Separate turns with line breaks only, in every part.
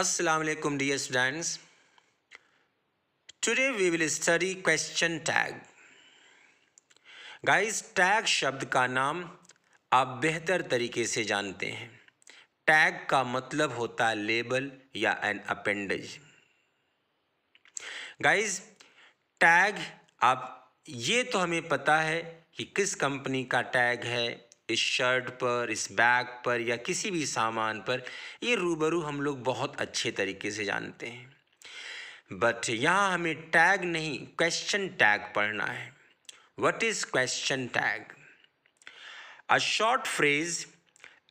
Assalamu alaikum dear students. Today we will study question tag. Guys tag शब्द का नाम आप बेहतर तरीके से जानते हैं टैग का मतलब होता है लेबल या एन अपेंडेज गाइस टैग आप ये तो हमें पता है कि किस कंपनी का टैग है इस शर्ट पर इस बैग पर या किसी भी सामान पर ये रूबरू हम लोग बहुत अच्छे तरीके से जानते हैं बट यहाँ हमें टैग नहीं क्वेश्चन टैग पढ़ना है what is question tag a short phrase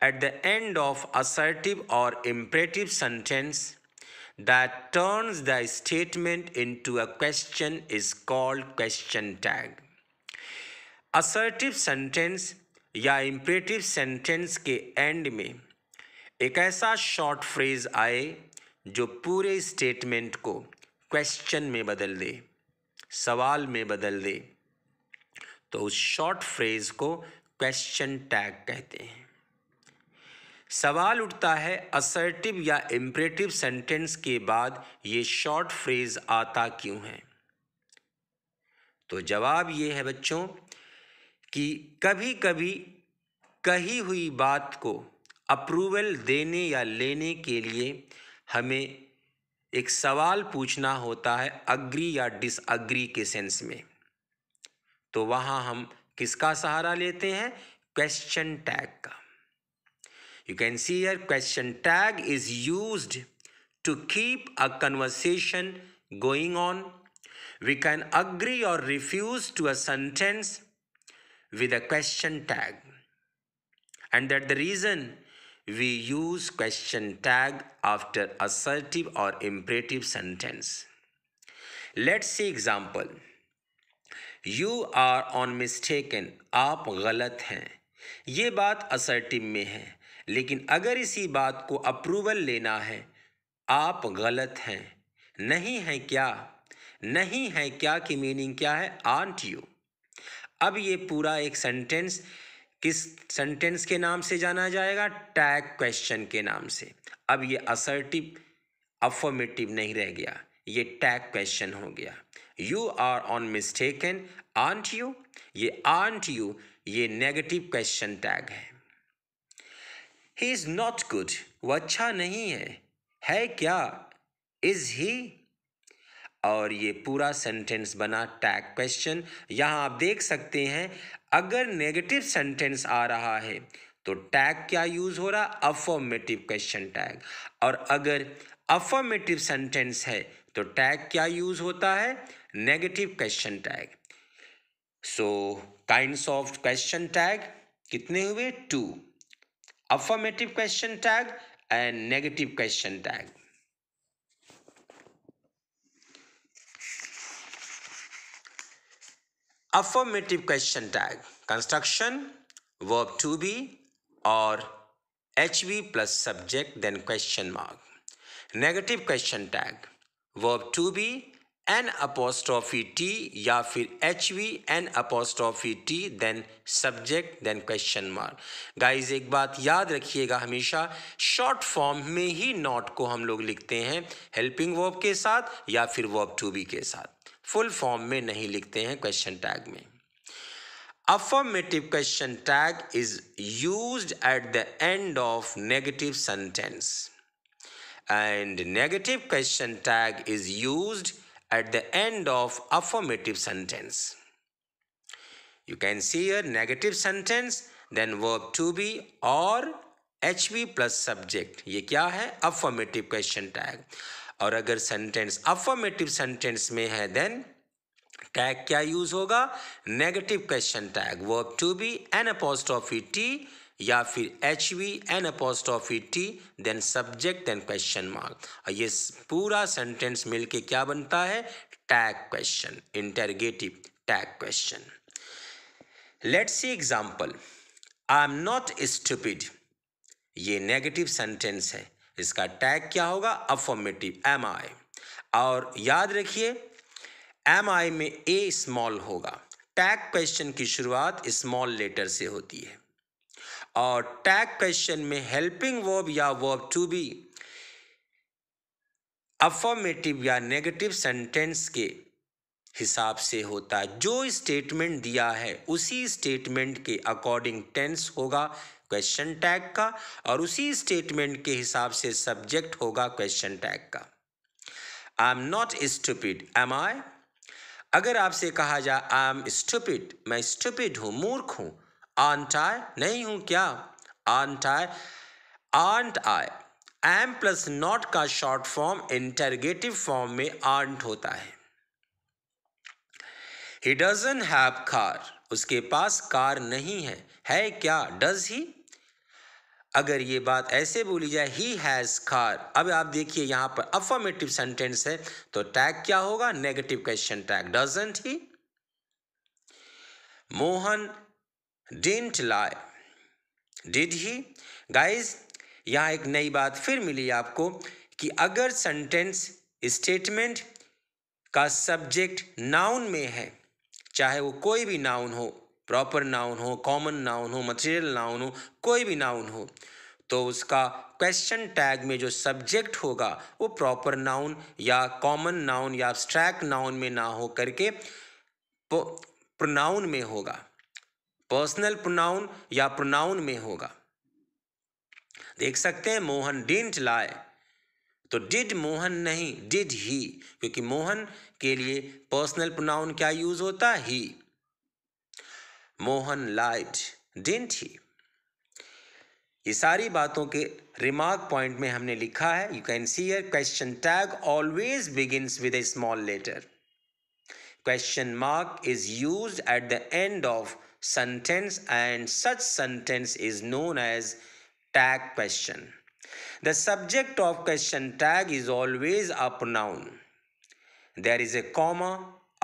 at the end of assertive और imperative sentence turns the statement into a question is called question tag assertive sentence या imperative sentence के end में एक ऐसा short phrase आए जो पूरे statement को क्वेश्चन में बदल दे सवाल में बदल दे तो उस शॉर्ट फ्रेज को क्वेश्चन टैग कहते हैं सवाल उठता है असर्टिव या इम्परेटिव सेंटेंस के बाद ये शॉर्ट फ्रेज आता क्यों है तो जवाब ये है बच्चों कि कभी कभी कही हुई बात को अप्रूवल देने या लेने के लिए हमें एक सवाल पूछना होता है अग्री या डिसअग्री के सेंस में तो वहाँ हम किसका सहारा लेते हैं क्वेश्चन टैग का you can see here question tag is used to keep a conversation going on we can agree or refuse to a sentence with a question tag and that the reason we use question tag after assertive or imperative sentence. Let's see example. You are on mistaken. aap galat hain ye baat assertive mein hai lekin agar isi baat ko approval lena hai aap galat hain nahi hai kya nahi hai kya ki meaning kya hai aren't you अब ये पूरा एक sentence किस sentence के नाम से जाना जाएगा टैग क्वेश्चन के नाम से अब ये असर्टिव अफॉर्मेटिव नहीं रह गया ये टैग क्वेश्चन हो गया you are on mistaken aren't you ये आंट यू ये नेगेटिव क्वेश्चन टैग है ही इज़ नॉट गुड वो अच्छा नहीं है है क्या इज़ ही और ये पूरा सेंटेंस बना टैग क्वेश्चन यहां आप देख सकते हैं अगर नेगेटिव सेंटेंस आ रहा है तो टैग क्या यूज़ हो रहा अफॉर्मेटिव क्वेश्चन टैग और अगर अफॉर्मेटिव सेंटेंस है तो टैग क्या यूज़ होता है negative question tag so kinds of question tag कितने हुए two affirmative question tag and negative question tag affirmative question tag construction verb to be or H V plus subject then question mark negative question tag verb to be N apostrophe T या फिर H V N apostrophe T then subject then question mark guys एक बात याद रखिएगा हमेशा short form में ही not को हम लोग लिखते हैं हेल्पिंग वर्ब के साथ या फिर वर्ब टू बी के साथ फुल फॉर्म में नहीं लिखते हैं क्वेश्चन टैग में affirmative question tag is use at the end of negative sentence and negative question tag is use at the end of affirmative sentence you can see here negative sentence then verb to be or H V plus subject ये क्या है affirmative question tag और अगर sentence affirmative sentence में है then tag क्या use होगा negative question tag verb to be N E T या फिर H V N E T then subject then question mark और ये पूरा सेंटेंस मिलके क्या बनता है tag question interrogative tag question let see example I am not stupid ये नेगेटिव सेंटेंस है इसका टैग क्या होगा अफॉर्मेटिव एम आई और याद रखिए एम आई में ए स्मॉल होगा टैग क्वेश्चन की शुरुआत स्मॉल लेटर से होती है और टैग क्वेश्चन में हेल्पिंग वर्ब या वर्ब टू बी अफॉर्मेटिव या नेगेटिव सेंटेंस के हिसाब से होता है जो स्टेटमेंट दिया है उसी स्टेटमेंट के अकॉर्डिंग टेंस होगा क्वेश्चन टैग का और उसी स्टेटमेंट के हिसाब से सब्जेक्ट होगा क्वेश्चन टैग का I am not stupid am I अगर आपसे कहा जाए आई एम स्टूपिड मैं स्टूपिड हूं मूर्ख हूं आंट आय नहीं हूं क्या aren't I aren't I am plus not का शॉर्ट फॉर्म इंटरगेटिव फॉर्म में आंट होता है ही डजन हैव कार उसके पास कार नहीं है है क्या डज ही अगर ये बात ऐसे बोली जाए ही हैज़ कार अब आप देखिए यहाँ पर अफर्मेटिव सेंटेंस है तो टैग क्या होगा negative question tag doesn't he Mohan didn't lie did he guys यहाँ एक नई बात फिर मिली आपको कि अगर सेंटेंस स्टेटमेंट का सब्जेक्ट नाउन में है चाहे वो कोई भी नाउन हो प्रॉपर नाउन हो कॉमन नाउन हो मटेरियल नाउन हो कोई भी नाउन हो तो उसका क्वेश्चन टैग में जो सब्जेक्ट होगा वो प्रॉपर नाउन या कॉमन नाउन या स्ट्रैक नाउन में ना हो करके प्रोनाउन में होगा पर्सनल प्रोनाउन या प्रोनाउन में होगा देख सकते हैं मोहन डिंट लाए तो डिड मोहन नहीं डिड ही क्योंकि मोहन के लिए पर्सनल प्रोनाउन क्या यूज़ होता he Mohan lied didn't he ये सारी बातों के रिमार्क पॉइंट में हमने लिखा है you can see here question tag always begins with a small letter question mark is use at the end of sentence and such sentence is known as tag question the subject of question tag is always a pronoun there is a comma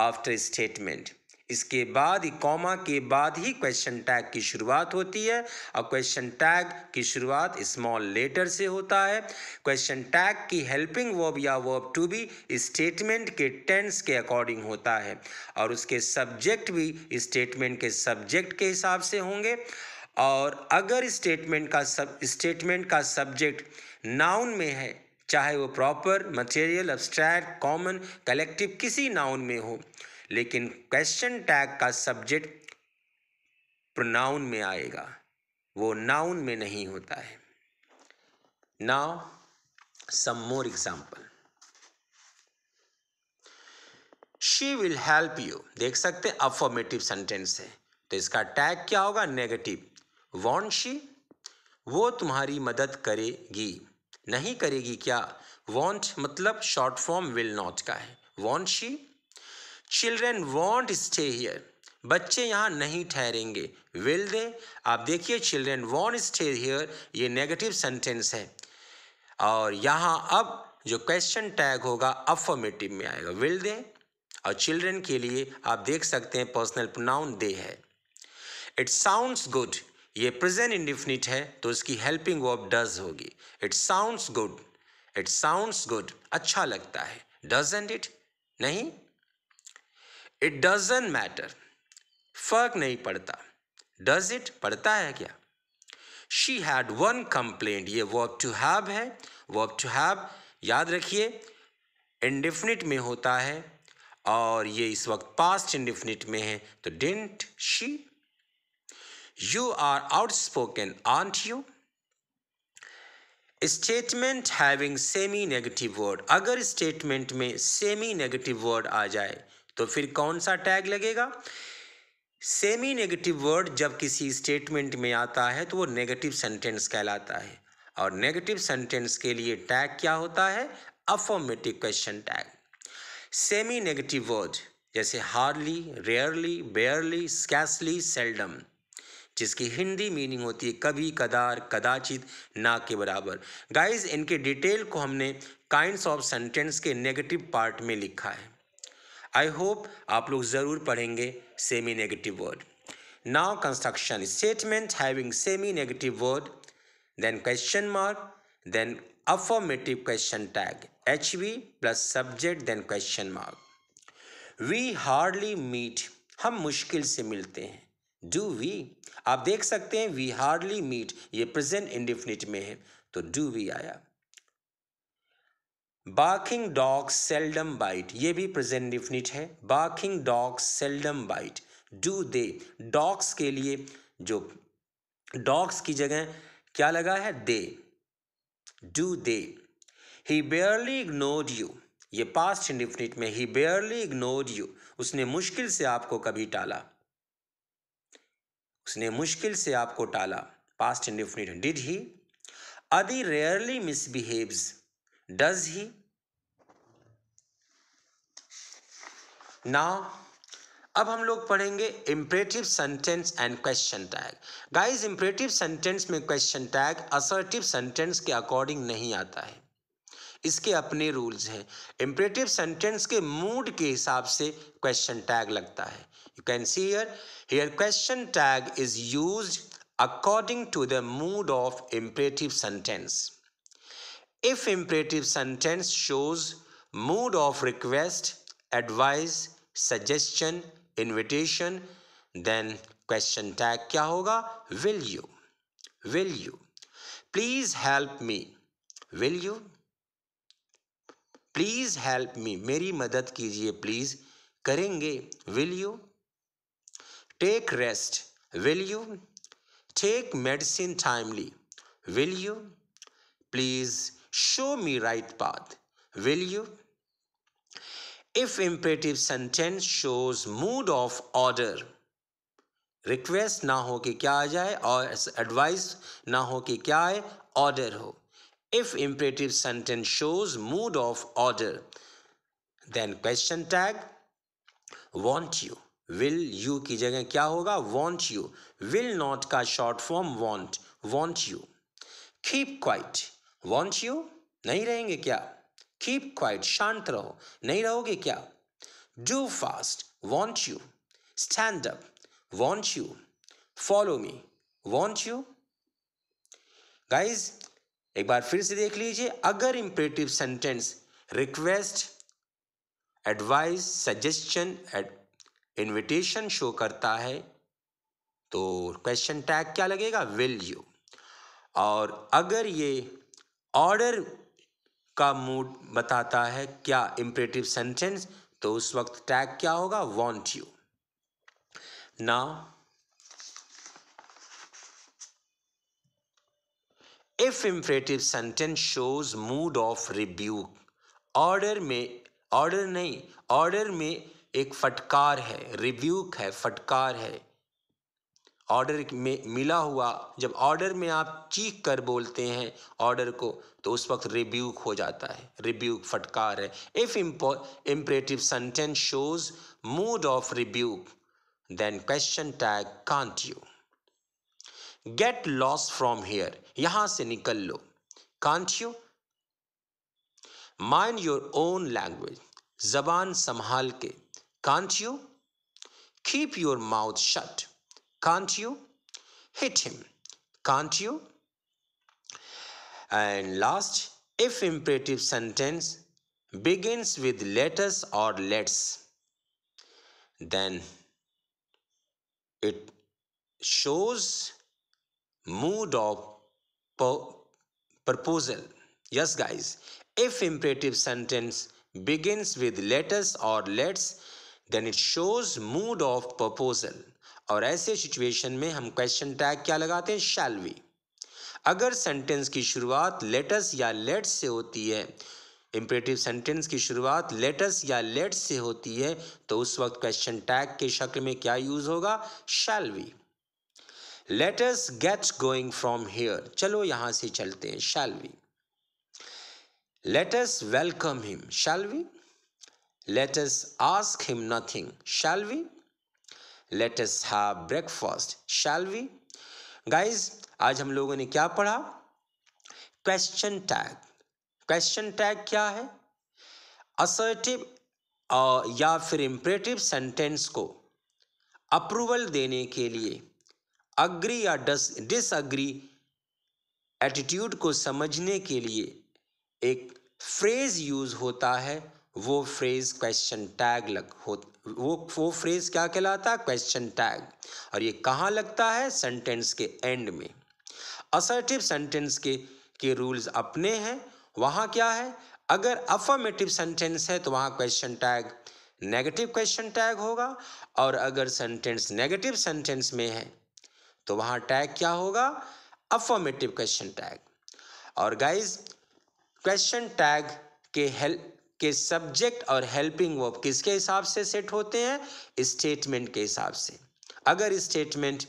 after statement इसके बाद comma के बाद ही question tag की शुरुआत होती है और question tag की शुरुआत स्मॉल लेटर से होता है क्वेश्चन टैग की हेल्पिंग वर्ब या वर्ब टू भी स्टेटमेंट के टेंस के अकॉर्डिंग होता है और उसके सब्जेक्ट भी स्टेटमेंट के सब्जेक्ट के हिसाब से होंगे और अगर स्टेटमेंट का सब स्टेटमेंट का सब्जेक्ट नाउन में है चाहे वो proper material abstract common collective किसी नाउन में हो लेकिन क्वेश्चन टैग का सब्जेक्ट प्रोनाउन में आएगा वो नाउन में नहीं होता है now some more example she will help you देख सकते हैं अफॉर्मेटिव सेंटेंस है तो इसका टैग क्या होगा नेगेटिव वॉन्ट शी वो तुम्हारी मदद करेगी नहीं करेगी क्या वॉन्ट मतलब शॉर्ट फॉर्म विल नॉट का है won't she children won't stay here बच्चे यहाँ नहीं ठहरेंगे विल दे आप देखिए चिल्ड्रेन वॉन्ट स्टे हियर ये नेगेटिव सेंटेंस है और यहाँ अब जो क्वेश्चन टैग होगा अफर्मेटिव में आएगा विल दे और चिल्ड्रेन के लिए आप देख सकते हैं पर्सनल प्रोनाउन दे है इट साउंड्स गुड ये प्रेजेंट इंडिफिनिट है तो उसकी हेल्पिंग वर्ब डज होगी it sounds good it sounds good अच्छा लगता है डज एंड इट नहीं इट डजेंट मैटर फर्क नहीं पड़ता डज इट पड़ता है क्या शी हैड वन कंप्लेंट ये वर्क टू हैव है वर्क टू हैव याद रखिए इंडिफिनिट में होता है और ये इस वक्त पास्ट इंडिफिनिट में है तो didn't she you are outspoken aren't you statement having semi negative word अगर स्टेटमेंट में सेमी नेगेटिव वर्ड आ जाए तो फिर कौन सा टैग लगेगा सेमी नेगेटिव वर्ड जब किसी स्टेटमेंट में आता है तो वो नेगेटिव सेंटेंस कहलाता है और नेगेटिव सेंटेंस के लिए टैग क्या होता है affirmative question tag semi negative word जैसे hardly rarely barely scarcely seldom जिसकी हिंदी मीनिंग होती है कभी कदार कदाचित ना के बराबर गाइज इनके डिटेल को हमने काइंड्स ऑफ सेंटेंस के नेगेटिव पार्ट में लिखा है आई होप आप लोग ज़रूर पढ़ेंगे semi negative word now construction statement having semi negative word then question mark then affirmative question tag H V plus subject then question mark we hardly meet हम मुश्किल से मिलते हैं डू वी आप देख सकते हैं वी हार्डली मीट ये प्रेजेंट इंडिफिनिट में है तो डू वी आया बाकिंग डॉग सेल्डम बाइट ये भी प्रेजेंट डिफिनिट है barking dog seldom bite do they dogs के लिए जो डॉग्स की जगह क्या लगा है they do they he barely ignore you ये पास्ट इंडिफिनिट में ही बेयरली इग्नोर यू उसने मुश्किल से आपको कभी टाला उसने मुश्किल से आपको टाला पास्ट इंडिफिनिट डिड ही अदी rarely misbehaves does he now अब हम लोग पढ़ेंगे imperative sentence and question tag guys imperative sentence में क्वेश्चन टैग असर्टिव सेंटेंस के अकॉर्डिंग नहीं आता है इसके अपने रूल्स हैं इम्परेटिव सेंटेंस के मूड के हिसाब से क्वेश्चन टैग लगता है you can see here here question tag is use according to the mood of imperative sentence If imperative sentence shows mood of request, advice, suggestion, invitation, then question tag kya hoga? Will you? Will you? Please help me. Will you? Please help me. मेरी मदद कीजिए Please. करेंगे Will you? Take rest. Will you? Take medicine timely. Will you? Please. show me right path will you if imperative sentence shows mood of order request ना हो कि क्या आ जाए और एडवाइस ना हो कि क्या आए ऑर्डर हो if imperative sentence shows mood of order then question tag won't you will you की जगह क्या होगा वॉन्ट यू विल नॉट का short form won't won't you keep quiet won't you नहीं रहेंगे क्या कीप क्वाइट शांत रहो नहीं रहोगे क्या do fast won't you stand up won't you follow me won't you guys एक बार फिर से देख लीजिए अगर imperative sentence request advice suggestion invitation show करता है तो क्वेश्चन टैग क्या लगेगा विल यू और अगर ये ऑर्डर का मूड बताता है क्या इंपरेटिव सेंटेंस तो उस वक्त टैग क्या होगा वॉन्ट यू ना if imperative sentence shows mood of rebuke order में ऑर्डर नहीं ऑर्डर में एक फटकार है रिव्यूक है फटकार है ऑर्डर में मिला हुआ जब ऑर्डर में आप चीख कर बोलते हैं ऑर्डर को तो उस वक्त रिब्यूक हो जाता है रिब्यूक फटकार है if imperative sentence shows mood of rebuke then question tag can't you get lost from here यहां से निकल लो can't you mind your own language जबान संभाल के can't you keep your mouth shut Can't you? Hit him. Can't you? And last, if imperative sentence begins with let us or let's, then it shows mood of proposal. Yes, guys, if imperative sentence begins with let us or let's, then it shows mood of proposal. और ऐसे situation में हम question tag क्या लगाते हैं shall we अगर sentence की शुरुआत लेटस या लेट से होती है इम्परेटिव सेंटेंस की शुरुआत लेटस या लेट से होती है तो उस वक्त क्वेश्चन टैग के शक्ल में क्या यूज़ होगा shall we let's gets going from here चलो यहाँ से चलते हैं shall we let's welcome him shall we let's ask him nothing shall we let's have breakfast shall we guys आज हम लोगों ने क्या पढ़ा क्वेश्चन टैग क्वेश्चन टैग क्या है असर्टिव uh, या फिर इम्परेटिव सेंटेंस को अप्रूवल देने के लिए अग्री या डिसअग्री एटीट्यूड को समझने के लिए एक फ्रेज यूज होता है वो फ्रेज क्वेश्चन टैग लग हो वो वो फ्रेज क्या कहलाता है क्वेश्चन टैग और ये कहाँ लगता है सेंटेंस के एंड में असर्टिव सेंटेंस के के रूल्स अपने हैं वहाँ क्या है अगर अफर्मेटिव सेंटेंस है तो वहाँ question tag negative question tag होगा और अगर सेंटेंस नेगेटिव सेंटेंस में है तो वहाँ टैग क्या होगा अफर्मेटिव क्वेश्चन टैग और गाइज क्वेश्चन टैग के हेल्प कि सब्जेक्ट और हेल्पिंग वर्ब किसके हिसाब से सेट होते हैं स्टेटमेंट के हिसाब से अगर स्टेटमेंट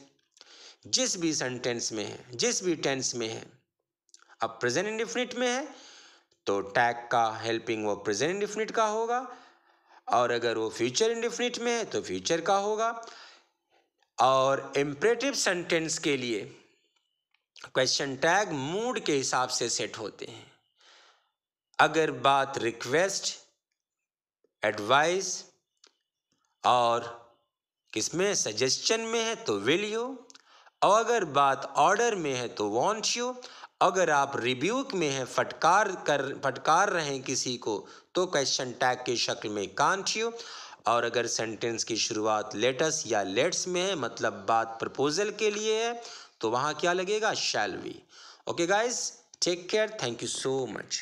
जिस भी सेंटेंस में है जिस भी टेंस में है अब प्रेजेंट इंडिफिनिट में है तो टैग का हेल्पिंग वर्ब प्रेजेंट इंडिफिनिट का होगा और अगर वो फ्यूचर इंडिफिनिट में है तो फ्यूचर का होगा और इम्परेटिव सेंटेंस के लिए क्वेश्चन टैग मूड के हिसाब से सेट होते हैं अगर बात रिक्वेस्ट एडवाइस और किस में सजेशन में है तो विल यू और अगर बात ऑर्डर में है तो वॉन्ट यू अगर आप रिब्यूक में हैं फटकार कर फटकार रहे हैं किसी को तो क्वेश्चन टैग की शक्ल में कांट यू और अगर सेंटेंस की शुरुआत लेटस या लेट्स में है मतलब बात प्रपोजल के लिए है तो वहाँ क्या लगेगा shall we okay guys take care thank you so much